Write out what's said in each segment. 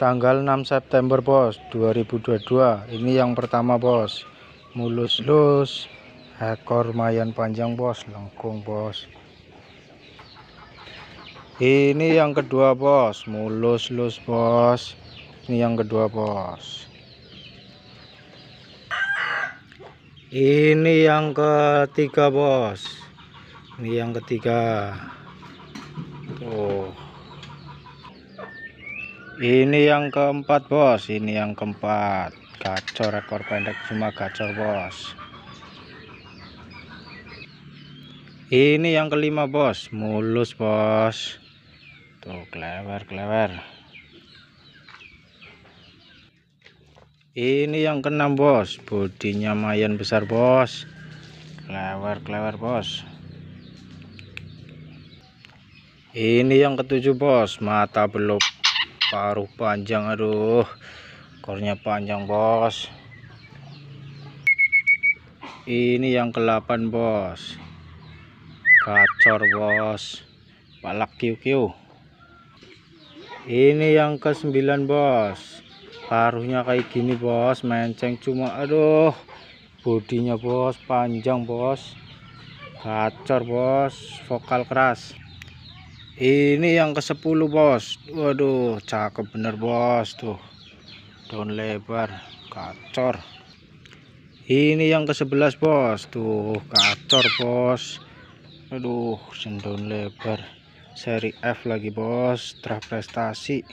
tanggal 6 September bos 2022 ini yang pertama bos mulus lus ekor mayan panjang bos lengkung bos ini yang kedua bos mulus lus bos ini yang kedua bos ini yang ketiga bos ini yang ketiga tuh ini yang keempat bos ini yang keempat gacor rekor pendek cuma gacor bos ini yang kelima bos mulus bos tuh clever clever. ini yang keenam bos bodinya mayan besar bos Clever clever bos ini yang ketujuh bos mata beluk paruh panjang aduh kornya panjang bos ini yang ke-8 bos kacor bos palak kiu-kiu ini yang ke-9 bos paruhnya kayak gini bos menceng cuma aduh bodinya bos panjang bos kacor bos vokal keras ini yang ke 10 bos waduh cakep bener bos tuh daun lebar kacor ini yang ke 11 bos tuh kacor bos aduh daun lebar seri F lagi bos prestasi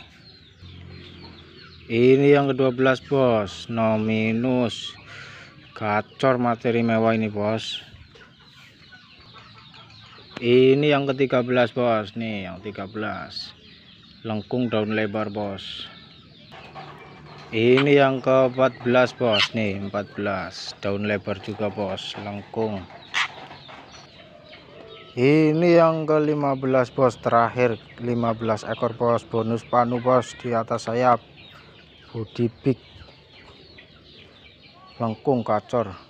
ini yang ke 12 bos nominus kacor materi mewah ini bos ini yang ke-13 bos nih yang 13 lengkung daun lebar bos ini yang ke-14 bos nih 14 daun lebar juga bos lengkung ini yang ke-15 bos terakhir 15 ekor bos bonus panu bos di atas sayap body big lengkung kacor